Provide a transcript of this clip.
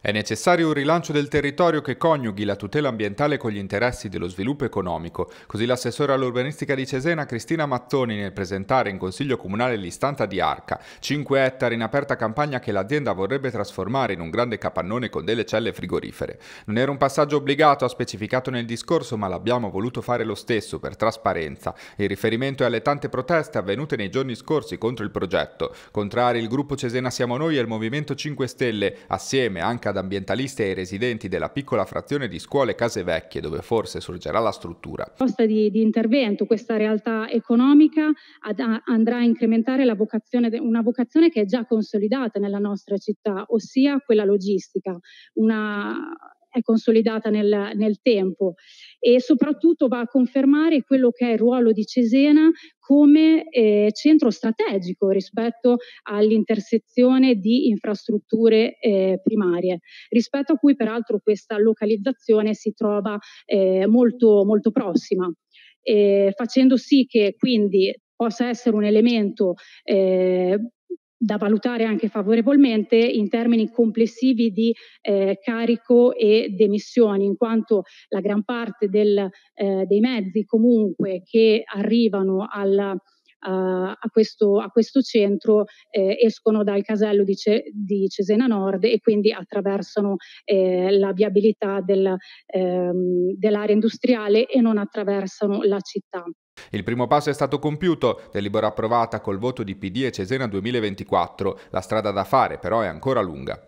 È necessario un rilancio del territorio che coniughi la tutela ambientale con gli interessi dello sviluppo economico, così l'assessore all'urbanistica di Cesena Cristina Mattoni nel presentare in Consiglio Comunale l'istanza di Arca, 5 ettari in aperta campagna che l'azienda vorrebbe trasformare in un grande capannone con delle celle frigorifere. Non era un passaggio obbligato, ha specificato nel discorso, ma l'abbiamo voluto fare lo stesso per trasparenza. Il riferimento è alle tante proteste avvenute nei giorni scorsi contro il progetto. Contrari il gruppo Cesena Siamo Noi e il Movimento 5 Stelle, assieme anche ad ambientalisti e ai residenti della piccola frazione di scuole e Case Vecchie, dove forse sorgerà la struttura. Posta di, di intervento, questa realtà economica ad, andrà a incrementare vocazione, una vocazione che è già consolidata nella nostra città, ossia quella logistica, una è consolidata nel, nel tempo e soprattutto va a confermare quello che è il ruolo di Cesena come eh, centro strategico rispetto all'intersezione di infrastrutture eh, primarie, rispetto a cui peraltro questa localizzazione si trova eh, molto, molto prossima. Eh, facendo sì che quindi possa essere un elemento eh, da valutare anche favorevolmente in termini complessivi di eh, carico e demissioni, in quanto la gran parte del, eh, dei mezzi comunque che arrivano alla a questo, a, questo, centro, eh, escono dal casello di, Ce, di, Cesena Nord e quindi attraversano eh, la viabilità del, ehm, dell'area industriale e non attraversano la città. Il primo passo è stato compiuto, delibera approvata col voto di PD e Cesena 2024. La strada da fare però è ancora lunga.